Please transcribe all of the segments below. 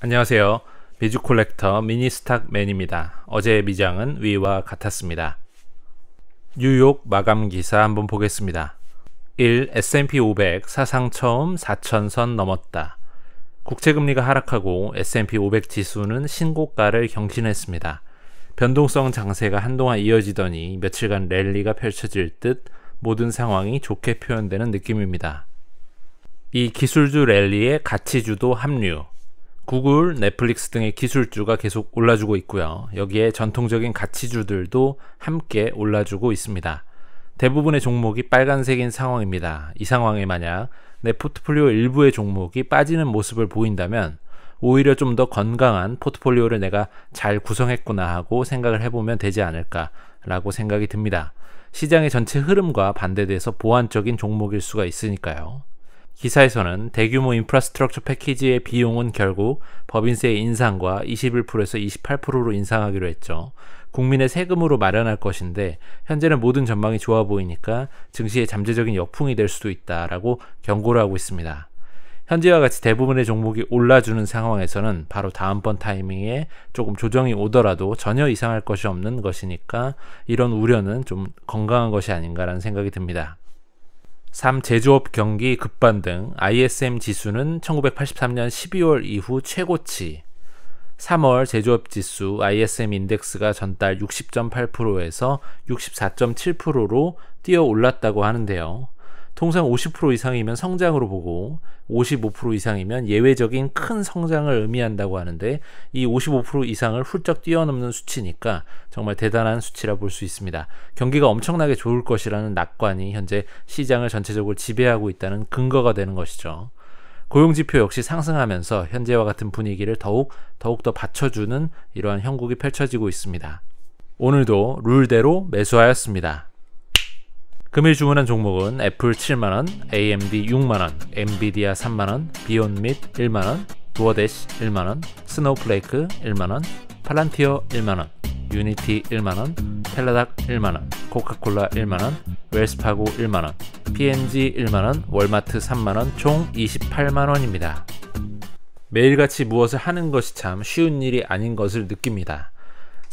안녕하세요. 미주 콜렉터 미니스탁맨입니다. 어제 의 미장은 위와 같았습니다. 뉴욕 마감 기사 한번 보겠습니다. 1. S&P 500 사상 처음 4천선 넘었다. 국채금리가 하락하고 S&P 500 지수는 신고가를 경신했습니다. 변동성 장세가 한동안 이어지더니 며칠간 랠리가 펼쳐질 듯 모든 상황이 좋게 표현되는 느낌입니다. 이 기술주 랠리에 가치주도 합류. 구글, 넷플릭스 등의 기술주가 계속 올라주고 있고요. 여기에 전통적인 가치주들도 함께 올라주고 있습니다. 대부분의 종목이 빨간색인 상황입니다. 이 상황에 만약 내 포트폴리오 일부의 종목이 빠지는 모습을 보인다면 오히려 좀 더 건강한 포트폴리오를 내가 잘 구성했구나 하고 생각을 해보면 되지 않을까라고 생각이 듭니다. 시장의 전체 흐름과 반대돼서 보완적인 종목일 수가 있으니까요. 기사에서는 대규모 인프라스트럭처 패키지의 비용은 결국 법인세의 인상과 21%에서 28%로 인상하기로 했죠. 국민의 세금으로 마련할 것인데 현재는 모든 전망이 좋아 보이니까 증시의 잠재적인 역풍이 될 수도 있다라고 경고를 하고 있습니다. 현재와 같이 대부분의 종목이 올라주는 상황에서는 바로 다음번 타이밍에 조금 조정이 오더라도 전혀 이상할 것이 없는 것이니까 이런 우려는 좀 건강한 것이 아닌가라는 생각이 듭니다. 3. 제조업 경기 급반등. ISM 지수는 1983년 12월 이후 최고치. 3월 제조업 지수 ISM 인덱스가 전달 60.8%에서 64.7%로 뛰어 올랐다고 하는데요. 통상 50% 이상이면 성장으로 보고 55% 이상이면 예외적인 큰 성장을 의미한다고 하는데 이 55% 이상을 훌쩍 뛰어넘는 수치니까 정말 대단한 수치라 볼 수 있습니다. 경기가 엄청나게 좋을 것이라는 낙관이 현재 시장을 전체적으로 지배하고 있다는 근거가 되는 것이죠. 고용지표 역시 상승하면서 현재와 같은 분위기를 더욱 더욱 더 받쳐주는 이러한 형국이 펼쳐지고 있습니다. 오늘도 룰대로 매수하였습니다. 금일 주문한 종목은 애플 7만원, AMD 6만원, 엔비디아 3만원, 비욘밋 1만원, 두어데시 1만원, 스노우플레이크 1만원, 팔란티어 1만원, 유니티 1만원, 텔라닥 1만원, 코카콜라 1만원, 웰스파고 1만원, PNG 1만원, 월마트 3만원 총 28만원입니다. 매일같이 무엇을 하는 것이 참 쉬운 일이 아닌 것을 느낍니다.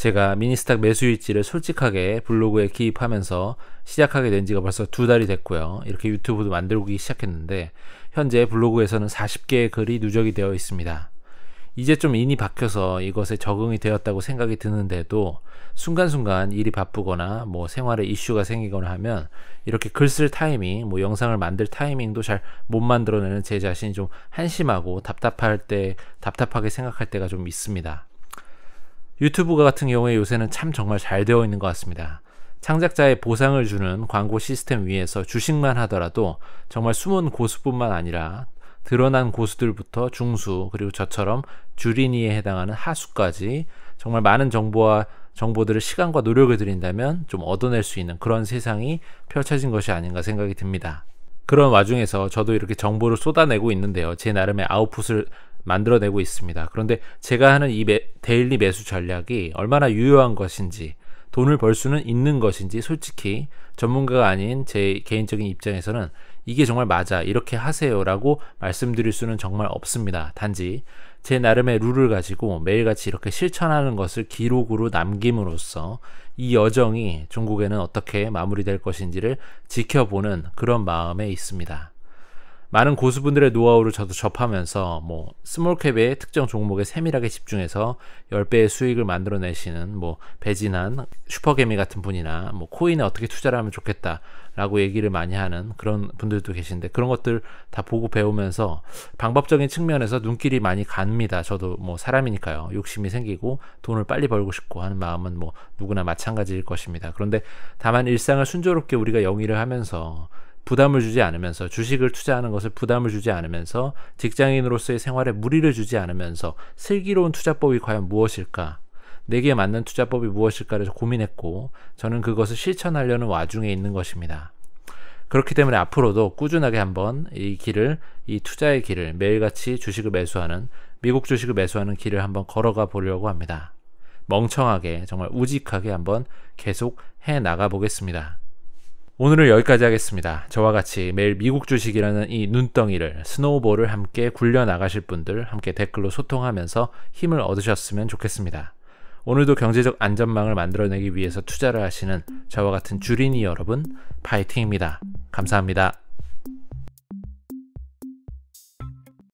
제가 미니스탁 매수일지를 솔직하게 블로그에 기입하면서 시작하게 된 지가 벌써 두 달이 됐고요. 이렇게 유튜브도 만들기 시작했는데 현재 블로그에서는 40개의 글이 누적이 되어 있습니다. 이제 좀 인이 박혀서 이것에 적응이 되었다고 생각이 드는데도 순간순간 일이 바쁘거나 뭐 생활에 이슈가 생기거나 하면 이렇게 글 쓸 타이밍, 뭐 영상을 만들 타이밍도 잘 못 만들어내는 제 자신이 좀 한심하고 답답할 때, 답답하게 생각할 때가 좀 있습니다. 유튜브 같은 경우에 요새는 참 정말 잘 되어 있는 것 같습니다. 창작자의 보상을 주는 광고 시스템 위에서 주식만 하더라도 정말 숨은 고수뿐만 아니라 드러난 고수들부터 중수 그리고 저처럼 주린이에 해당하는 하수까지 정말 많은 정보와 정보들을 시간과 노력을 들인다면 좀 얻어낼 수 있는 그런 세상이 펼쳐진 것이 아닌가 생각이 듭니다. 그런 와중에서 저도 이렇게 정보를 쏟아내고 있는데요. 제 나름의 아웃풋을 만들어내고 있습니다. 그런데 제가 하는 이 매, 데일리 매수 전략이 얼마나 유효한 것인지 돈을 벌 수는 있는 것인지 솔직히 전문가가 아닌 제 개인적인 입장에서는 이게 정말 맞아 이렇게 하세요라고 말씀드릴 수는 정말 없습니다. 단지 제 나름의 룰을 가지고 매일같이 이렇게 실천하는 것을 기록으로 남김으로써 이 여정이 중국에는 어떻게 마무리될 것인지를 지켜보는 그런 마음에 있습니다. 많은 고수분들의 노하우를 저도 접하면서 뭐 스몰캡의 특정 종목에 세밀하게 집중해서 10배의 수익을 만들어내시는 뭐 배진한 슈퍼개미 같은 분이나 뭐 코인에 어떻게 투자를 하면 좋겠다 라고 얘기를 많이 하는 그런 분들도 계신데 그런 것들 다 보고 배우면서 방법적인 측면에서 눈길이 많이 갑니다. 저도 뭐 사람이니까요. 욕심이 생기고 돈을 빨리 벌고 싶고 하는 마음은 뭐 누구나 마찬가지일 것입니다. 그런데 다만 일상을 순조롭게 우리가 영위를 하면서 부담을 주지 않으면서 주식을 투자하는 것을 부담을 주지 않으면서 직장인으로서의 생활에 무리를 주지 않으면서 슬기로운 투자법이 과연 무엇일까? 내게 맞는 투자법이 무엇일까를 고민했고 저는 그것을 실천하려는 와중에 있는 것입니다. 그렇기 때문에 앞으로도 꾸준하게 한번 이 길을 이 투자의 길을 매일같이 주식을 매수하는 미국 주식을 매수하는 길을 한번 걸어가 보려고 합니다. 멍청하게 정말 우직하게 한번 계속 해 나가 보겠습니다. 오늘은 여기까지 하겠습니다. 저와 같이 매일 미국 주식이라는 이 눈덩이를 스노우볼을 함께 굴려 나가실 분들 함께 댓글로 소통하면서 힘을 얻으셨으면 좋겠습니다. 오늘도 경제적 안전망을 만들어내기 위해서 투자를 하시는 저와 같은 주린이 여러분 파이팅입니다. 감사합니다.